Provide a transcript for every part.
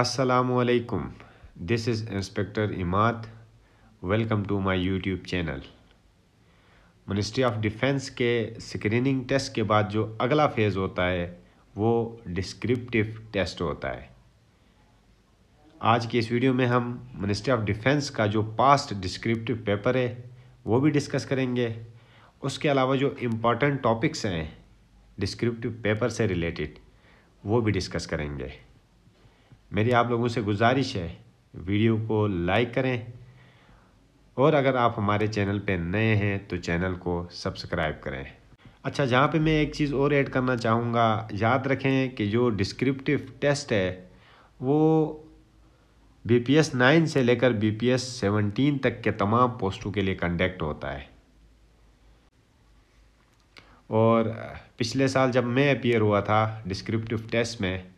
असलकम this is inspector Imad welcome to my YouTube channel ministry of defence के screening test के बाद जो अगला फेज़ होता है वो डिस्क्रिप्टिव टेस्ट होता है आज के इस वीडियो में हम मिनिस्ट्री ऑफ डिफेंस का जो पास्ट डिस्क्रिप्टिव पेपर है वो भी डिस्कस करेंगे उसके अलावा जो इम्पॉर्टेंट टॉपिक्स हैं डिस्क्रिप्टिव पेपर से रिलेटेड वो भी डिस्कस करेंगे मेरी आप लोगों से गुजारिश है वीडियो को लाइक करें और अगर आप हमारे चैनल पे नए हैं तो चैनल को सब्सक्राइब करें अच्छा जहाँ पे मैं एक चीज़ और ऐड करना चाहूँगा याद रखें कि जो डिस्क्रिप्टिव टेस्ट है वो बी पी एस नाइन से लेकर बी पी एस सेवनटीन तक के तमाम पोस्टों के लिए कंडक्ट होता है और पिछले साल जब मैं अपियर हुआ था डिस्क्रिप्टिव टेस्ट में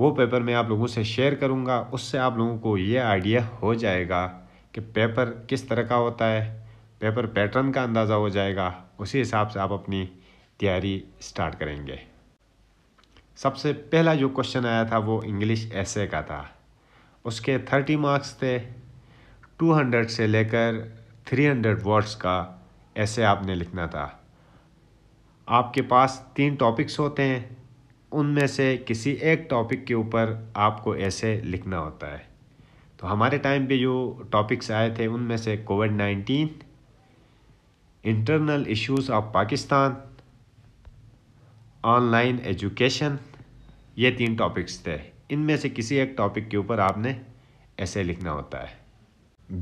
वो पेपर मैं आप लोगों से शेयर करूँगा उससे आप लोगों को ये आइडिया हो जाएगा कि पेपर किस तरह का होता है पेपर पैटर्न का अंदाज़ा हो जाएगा उसी हिसाब से आप अपनी तैयारी स्टार्ट करेंगे सबसे पहला जो क्वेश्चन आया था वो इंग्लिश एसे का था उसके थर्टी मार्क्स थे टू हंड्रेड से लेकर थ्री हंड्रेड वर्ड्स का ऐसे आपने लिखना था आपके पास तीन टॉपिक्स होते हैं उनमें से किसी एक टॉपिक के ऊपर आपको ऐसे लिखना होता है तो हमारे टाइम पे जो टॉपिक्स आए थे उनमें से COVID nineteen internal issues of Pakistan online education ये तीन टॉपिक्स थे इनमें से किसी एक टॉपिक के ऊपर आपने ऐसे लिखना होता है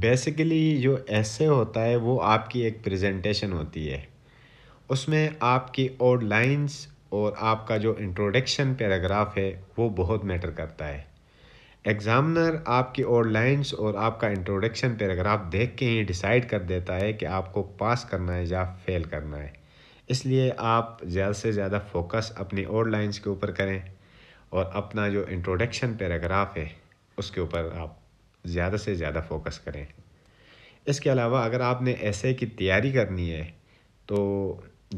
बेसिकली जो ऐसे होता है वो आपकी एक प्रेजेंटेशन होती है उसमें आपकी आउटलाइंस और आपका जो इंट्रोडक्शन पैराग्राफ है वो बहुत मैटर करता है एग्ज़ामिनर आपकी लाइंस और आपका इंट्रोडक्शन पैराग्राफ देख के ही डिसाइड कर देता है कि आपको पास करना है या फेल करना है इसलिए आप ज़्यादा से ज़्यादा फोकस अपनी लाइंस के ऊपर करें और अपना जो इंट्रोडक्शन पैराग्राफ है उसके ऊपर आप ज़्यादा से ज़्यादा फोकस करें इसके अलावा अगर आपने ऐसे की तैयारी करनी है तो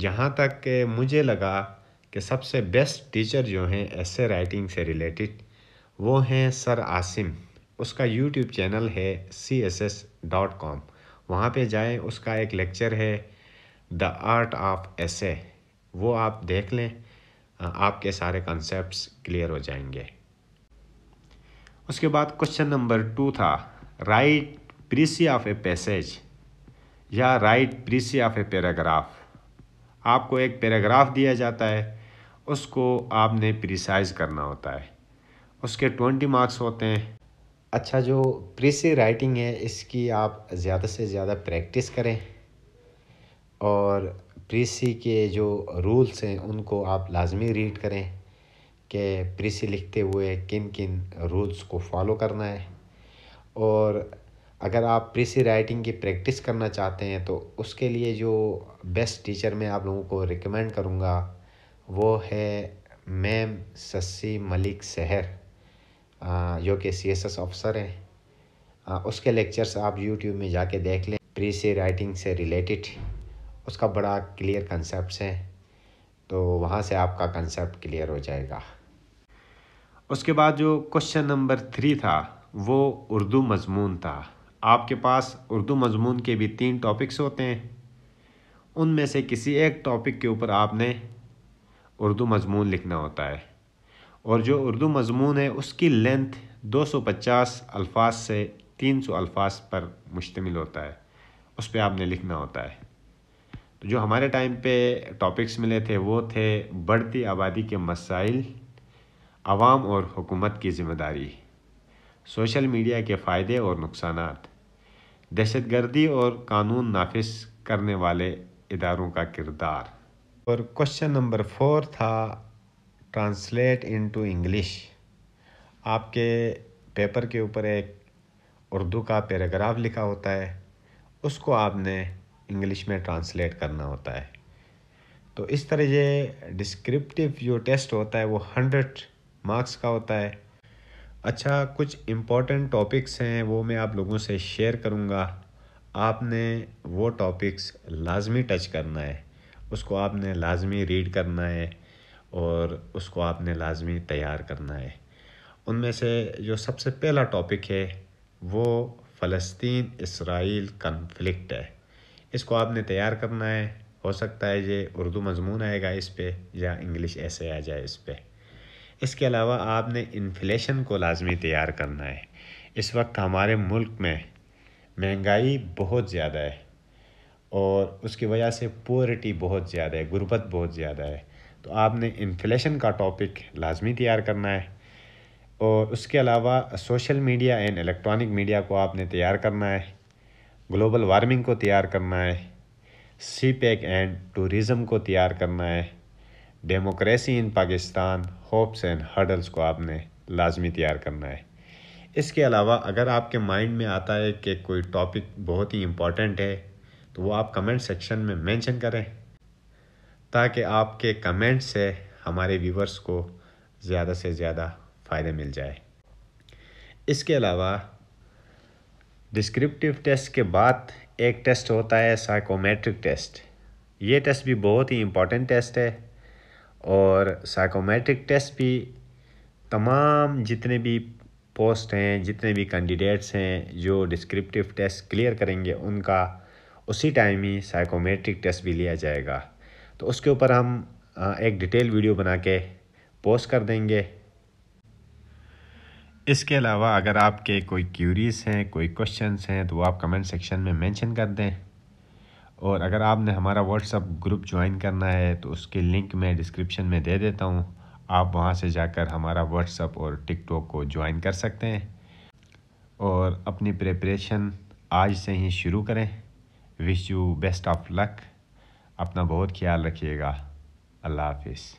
जहाँ तक मुझे लगा कि सबसे बेस्ट टीचर जो हैं ऐसे राइटिंग से रिलेटेड वो हैं सर आसिम उसका यूट्यूब चैनल है C S S dot com वहाँ पर जाएँ उसका एक लेक्चर है द आर्ट ऑफ एसे वो आप देख लें आपके सारे कॉन्सेप्ट क्लियर हो जाएंगे उसके बाद क्वेश्चन नंबर टू था write precis of a passage या write precis of a paragraph आपको एक पैराग्राफ दिया जाता है उसको आपने प्रिसाइज करना होता है उसके ट्वेंटी मार्क्स होते हैं अच्छा जो प्रेसी राइटिंग है इसकी आप ज़्यादा से ज़्यादा प्रैक्टिस करें और प्रेसी के जो रूल्स हैं उनको आप लाजमी रीड करें कि प्रेसी लिखते हुए किन किन रूल्स को फॉलो करना है और अगर आप प्रेसी राइटिंग की प्रैक्टिस करना चाहते हैं तो उसके लिए जो बेस्ट टीचर मैं आप लोगों को रिकमेंड करूँगा वो है मैम सस्सी मलिक सहर जो कि सी एस एस ऑफिसर हैं उसके लेक्चर्स आप यूट्यूब में जाके देख लें प्री से राइटिंग से रिलेटेड उसका बड़ा क्लियर कंसेप्ट है तो वहाँ से आपका कंसेप्ट क्लियर हो जाएगा उसके बाद जो क्वेश्चन नंबर थ्री था वो उर्दू मजमून था आपके पास उर्दू मजमून के भी तीन टॉपिक्स होते हैं उनमें से किसी एक टॉपिक के ऊपर आपने उर्दू मजमून लिखना होता है और जो उर्दू मजमून है उसकी लेंथ 250 अल्फाज से 300 अल्फाज पर मुश्तमिल होता है उस पर आपने लिखना होता है तो जो हमारे टाइम पे टॉपिक्स मिले थे वो थे बढ़ती आबादी के मसाइल आवाम और हुकूमत की जिम्मेदारी सोशल मीडिया के फ़ायदे और नुकसान दहशतगर्दी और कानून नाफिस करने वाले इदारों का किरदार और क्वेश्चन नंबर फोर था ट्रांसलेट इनटू इंग्लिश आपके पेपर के ऊपर एक उर्दू का पैराग्राफ लिखा होता है उसको आपने इंग्लिश में ट्रांसलेट करना होता है तो इस तरह ये डिस्क्रिप्टिव जो टेस्ट होता है वो हंड्रेड मार्क्स का होता है अच्छा कुछ इम्पॉर्टेंट टॉपिक्स हैं वो मैं आप लोगों से शेयर करूँगा आपने वो टॉपिक्स लाजमी टच करना है उसको आपने लाजमी रीड करना है और उसको आपने लाजमी तैयार करना है उनमें से जो सबसे पहला टॉपिक है वो फ़लस्तीन इसराइल कन्फ्लिक्ट है इसको आपने तैयार करना है हो सकता है ये उर्दू मजमून आएगा इस पर या इंग्लिश ऐसे आ जाए इस पर इसके अलावा आपने इन्फ्लेशन को लाजमी तैयार करना है इस वक्त हमारे मुल्क में महंगाई बहुत ज़्यादा है और उसकी वजह से पोरिटी बहुत ज़्यादा है गुर्बत बहुत ज़्यादा है तो आपने इन्फ्लेशन का टॉपिक लाजमी तैयार करना है और उसके अलावा social media and electronic media को आपने तैयार करना है ग्लोबल वार्मिंग को तैयार करना है सी पैक एंड टूरिज़म को तैयार करना है democracy in Pakistan hopes and hurdles को आपने लाजमी तैयार करना है इसके अलावा अगर आपके माइंड में आता है कि कोई टॉपिक बहुत ही इम्पॉर्टेंट है तो वो आप कमेंट सेक्शन में मेंशन करें ताकि आपके कमेंट से हमारे व्यूवर्स को ज़्यादा से ज़्यादा फ़ायदे मिल जाए इसके अलावा डिस्क्रिप्टिव टेस्ट के बाद एक टेस्ट होता है साइकोमेट्रिक टेस्ट ये टेस्ट भी बहुत ही इम्पॉर्टेंट टेस्ट है और साइकोमेट्रिक टेस्ट भी तमाम जितने भी पोस्ट हैं जितने भी कैंडिडेट्स हैं जो डिस्क्रिप्टिव टेस्ट क्लियर करेंगे उनका उसी टाइम ही साइकोमेट्रिक टेस्ट भी लिया जाएगा तो उसके ऊपर हम एक डिटेल वीडियो बना के पोस्ट कर देंगे इसके अलावा अगर आपके कोई क्यूरीज हैं कोई क्वेश्चंस हैं तो वो आप कमेंट सेक्शन में मेंशन कर दें और अगर आपने हमारा व्हाट्सअप ग्रुप ज्वाइन करना है तो उसकी लिंक मैं डिस्क्रिप्शन में दे देता हूँ आप वहाँ से जाकर हमारा व्हाट्सअप और टिकटॉक को ज्वाइन कर सकते हैं और अपनी प्रिपरेशन आज से ही शुरू करें wish you best of luck अपना बहुत ख्याल रखिएगा अल्लाह हाफिज़